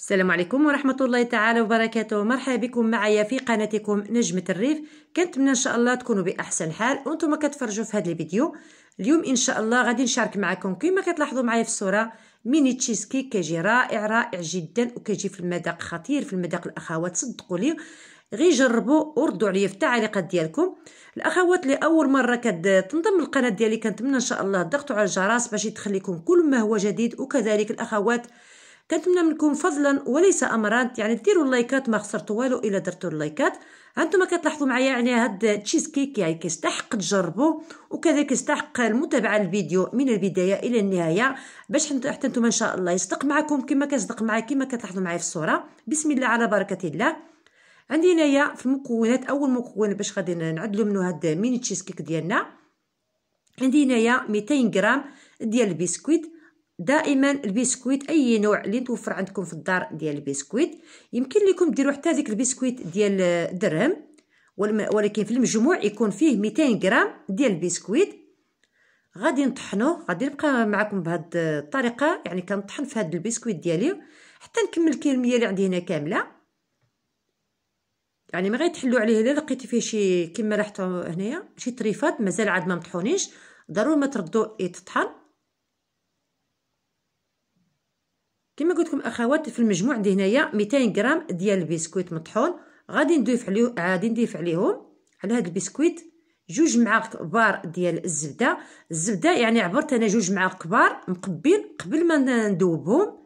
السلام عليكم ورحمة الله تعالى وبركاته مرحبا بكم معايا في قناتكم نجمة الريف كنتمنى إن شاء الله تكونوا بأحسن حال وانتم كتفرجوا في هذا الفيديو اليوم إن شاء الله غادي نشارك معكم كما كتلاحظوا معايا في الصورة ميني تشيز كيك كيجي رائع رائع جدا وكيجي في المذاق خطير في المذاق الأخوات صدقوا لي غي جربوا وردوا عليا في التعليقات ديالكم الاخوات اللي اول مره كتنضم للقناه ديالي كنتمنى ان شاء الله تضغطوا على الجرس باش يدخل لكم كل ما هو جديد وكذلك الاخوات كنتمنى منكم فضلا وليس امرا يعني ديروا اللايكات ما خسرتوا والو الا درتوا اللايكات هانتوما كتلاحظوا معايا يعني هاد التشيز كيك يعني كيستحق تجربوا وكذلك يستحق المتابعه الفيديو من البدايه الى النهايه باش حتى نتوما ان شاء الله يصدق معكم كما كيصدق معايا كما كتلاحظوا معايا في الصوره بسم الله على بركه الله عندي هنايا في المكونات اول مكون باش غادي نعدلو منو هاد ميني تشيز كيك ديالنا عندي هنايا 200 غرام ديال البسكويت دائما البسكويت اي نوع اللي توفر عندكم في الدار ديال البسكويت يمكن لكم ديروا حتى ديك البسكويت ديال درهم ولكن في المجموع يكون فيه 200 غرام ديال البسكويت غادي نطحنوه غادي نبقى معكم بهاد الطريقه يعني كنطحن في هاد البسكويت ديالي حتى نكمل الكميه اللي عندي هنا كامله يعني ما غيتحلوا عليه الا لقيتي فيه شي كما راحتو هنايا شي طريفات مازال عاد ما مطحونيش ضروري ما تردو يتطحن كما قلت لكم اخوات في المجموع عندي هنايا 200 غرام ديال البسكويت مطحون غادي نضيف عليه غادي نضيف عليهم على هذا البسكويت جوج معالق كبار ديال الزبده الزبده يعني عبرت انا جوج معالق كبار مقبين قبل ما ندوبهم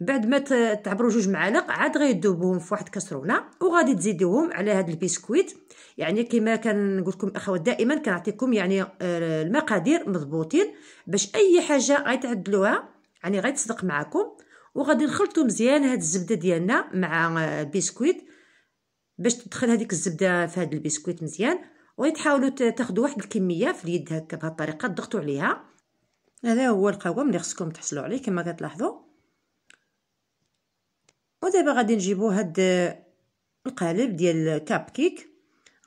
بعد ما تعبروا جوج معالق عاد غيدوبوهم في واحد كسرونه وغادي تزيدوهم على هذا البسكويت يعني كما كنقول لكم اخوات دائما كنعطيكم يعني آه، المقادير مضبوطين باش اي حاجه غيتعدلوها يعني غيتصدق معاكم وغادي نخلطو مزيان هاد الزبده ديالنا مع البسكويت آه، باش تدخل هذيك الزبده في هاد البسكويت مزيان وتحاولوا تاخذوا واحد الكميه في اليد هكا بهاد الطريقه تضغطوا عليها هذا هو القوام اللي خصكم تحصلوا عليه كما كتلاحظوا ودابا غادي نجيبو هاد آه، القالب ديال كاب كيك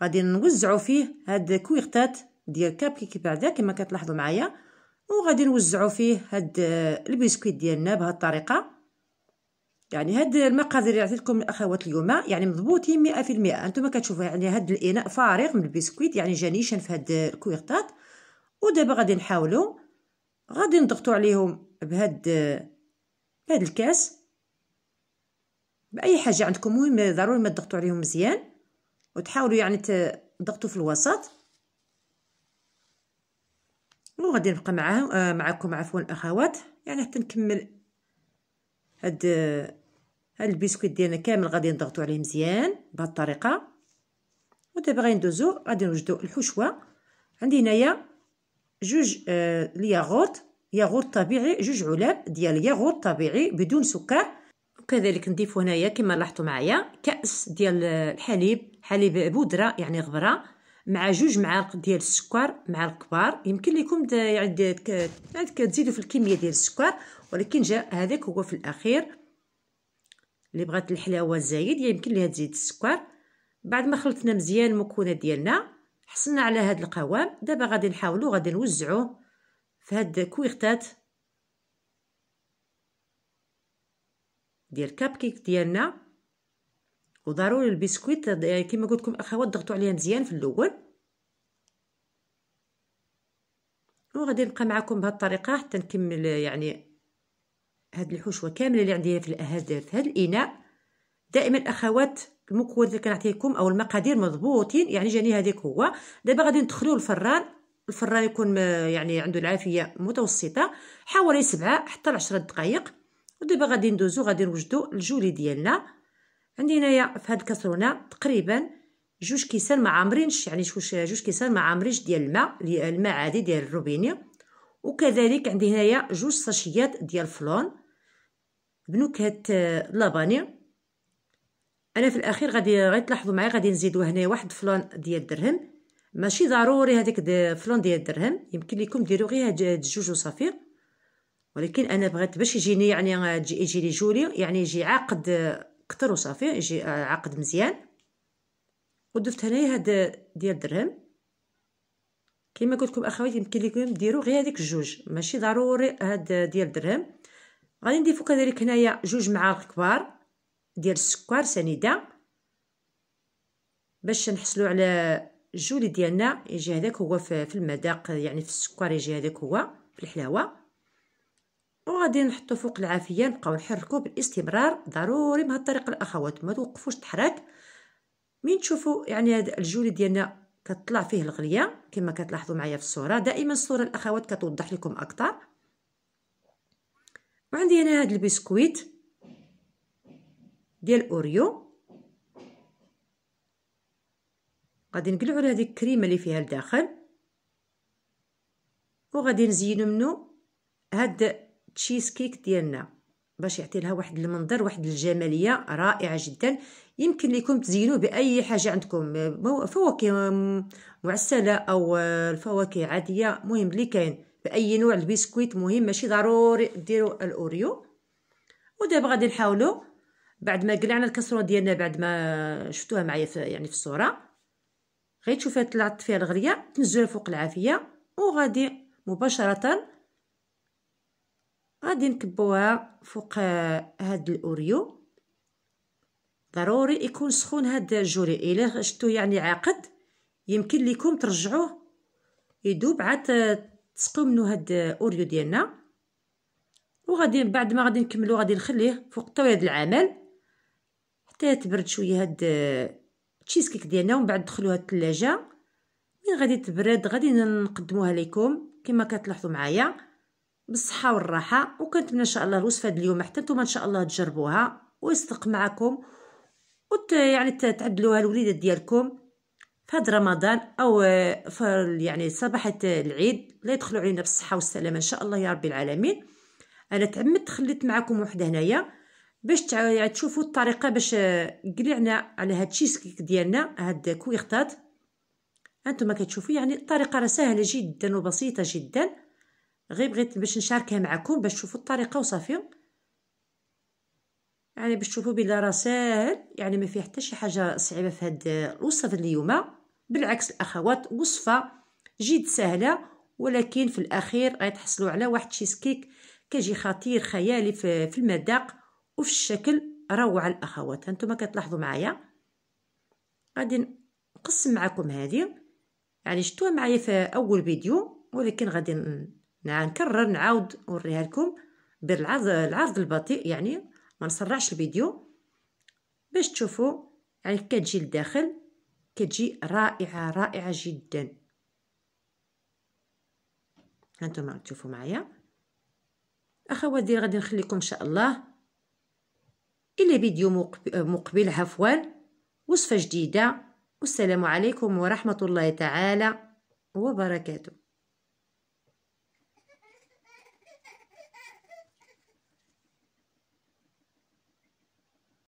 غادي نوزعو فيه هاد كويغتات ديال كاب كيك بعدا كما كتلاحظوا معايا وغادي نوزعو فيه هاد آه، البسكويت ديالنا بهاد الطريقه يعني هاد المقادير اللي عطيتكم الاخوات اليوم يعني مضبوطين 100% انتم كتشوفوا يعني هاد الاناء فارغ من البسكويت يعني جا نيشان في هاد آه، الكويرطات ودابا غادي نحاولوا غادي نضغطوا عليهم بهاد آه، بهاد الكاس باي حاجه عندكم مهم ضروري ما تضغطوا عليهم مزيان وتحاولوا يعني تضغطوا في الوسط وغادي نبقى معاه آه، معكم عفوا الاخوات يعني حتى نكمل هاد آه، هاد البسكويت ديالنا كامل غادي نضغطو عليه مزيان بهاد الطريقه ودابا غادي ندوزو غادي نوجدو الحشوه عندي هنايا جوج آه الياغورت ياغورت طبيعي جوج علب ديال ياغورت طبيعي بدون سكر وكذلك نضيفو هنايا كما لاحظتوا معايا كاس ديال آه، الحليب حليب بودره يعني غبره مع جوج معالق ديال السكر مع الكبار يمكن لكم يعني تزيدوا في الكميه ديال السكر ولكن جا هذاك هو في الاخير اللي بغات الحلاوه زايد يعني يمكن ليها تزيد السكر بعد ما خلطنا مزيان المكونات ديالنا حصلنا على هذا القوام دابا غادي نحاولوا غادي نوزعوه في هاد كويغتات ديال كابكيك ديالنا وضروري البسكويت يعني كيما قلت لكم اخوات ضغطوا عليها مزيان في الاول وغادي نبقى معكم بهذه الطريقه حتى نكمل يعني هذه الحشوه كامله اللي عندي في هذا في هذا الاناء دائما اخوات المكونات اللي كنعطيكم او المقادير مضبوطين يعني جاني هذيك هو دابا غادي ندخلو الفران الفران يكون يعني عنده العافيه متوسطه حوالي سبعة حتى 10 دقائق ودابا غادي ندوزو غادي نوجدو الجولي ديالنا عندي هنايا في هاد الكاسرونه تقريبا جوج كيسان ما عامرينش يعني جوج كيسان ما عامرينش ديال الماء الماء عادي ديال الروبيني وكذلك عندي هنايا جوج صاشيات ديال الفلون بنكهه آه، لاباني انا في الاخير غادي غادي تلاحظوا معايا غادي نزيدوا هنا واحد فلون ديال الدرهم ماشي ضروري هذاك فلون ديال الدرهم يمكن لكم ديروا غير هاد الجوج وصافي ولكن انا بغيت باش يجيني يعني آه، يجي لي جولي يعني يجي عاقد آه، كتر وصافي يجي آه، عقد مزيان ودفت هنايا هاد ديال درهم كما قلت لكم اخوات يمكن لكم ديروا غير هذيك الجوج ماشي ضروري هاد ديال درهم غادي نضيفو كذلك هنايا جوج معالق كبار ديال السكر سنيده باش نحصلوا على الجولي ديالنا يجي هذاك هو في المذاق يعني في السكر يجي هذاك هو في الحلاوه وغادي نحطو فوق العافيه نبقاو نحركو بالاستمرار ضروري بهاد الطريقه الاخوات ما توقفوش تحرك من تشوفوا يعني هذا الجولي ديالنا كتطلع فيه الغليه كما كتلاحظوا معايا في الصوره دائما الصوره الاخوات كتوضح لكم اكثر وعندي هنا هذا البسكويت ديال اوريو غادي نقلعوا على هذيك الكريمه اللي فيها لداخل وغادي نزينو منه هاد التشيز كيك ديالنا باش يعطي لها واحد المنظر واحد الجماليه رائعه جدا يمكن ليكم تزينوه باي حاجه عندكم فواكه معسله او آه، الفواكه عاديه مهم اللي كاين باي نوع البسكويت مهم ماشي ضروري ديروا الاوريو ودابا غادي نحاولوا بعد ما قلعنا الكسرونه ديالنا بعد ما شفتوها معايا في يعني في الصوره غير تشوفها طلعت فيها الغليه تنزلوها فوق العافيه وغادي مباشره غادي نكبوها فوق هاد الاوريو ضروري يكون سخون هاد الجوري الا شتو يعني عاقد يمكن ليكم ترجعوه يدوب عاد تسقيو منو هاد الاوريو ديالنا وغادي بعد ما غادي نكملو غادي نخليه فوق هاد العمل حتى تبرد شويه هاد التشيز كيك ديالنا ومن بعد دخلوها الثلاجه من غادي تبرد غادي نقدموها لكم كما كتلاحظوا معايا بالصحه والراحه وكنتمنى ان شاء الله الوصفه اليوم حتى نتوما ان شاء الله تجربوها ويصدق معكم وت يعني تعدلوها الوليدات ديالكم في هذا رمضان او آه، في يعني صباحة العيد لا يدخلوا علينا بالصحه والسلامه ان شاء الله يا رب العالمين انا تعمدت خليت معكم وحده هنايا باش يعني تشوفوا الطريقه باش آه، قلعنا على هاد التشيز كيك ديالنا هاد كويختات هانتوما كتشوفوا يعني الطريقه راه سهله جدا وبسيطه جدا غير بغيت باش نشاركها معكم باش تشوفوا الطريقه وصافي يعني باش تشوفوا بلي راه ساهل يعني ما فيه حتى شي حاجه صعيبه في هذا الوصفه اليوم بالعكس الاخوات وصفه جد سهله ولكن في الاخير غتحصلوا على واحد سكيك كيجي خطير خيالي في المذاق وفي الشكل روعه الاخوات هانتوما كتلاحظوا معايا غادي نقسم معكم هذه يعني شتوها معايا في اول فيديو ولكن غادي نعم نكرر نعاود نوريها لكم بير العرض العرض البطيء يعني ما نسرعش الفيديو باش تشوفوا يعني كتجي لداخل كتجي رائعه رائعه جدا هانتوما تشوفوا معايا اخواتي غادي نخليكم ان شاء الله الى فيديو مقبل عفوا وصفه جديده والسلام عليكم ورحمه الله تعالى وبركاته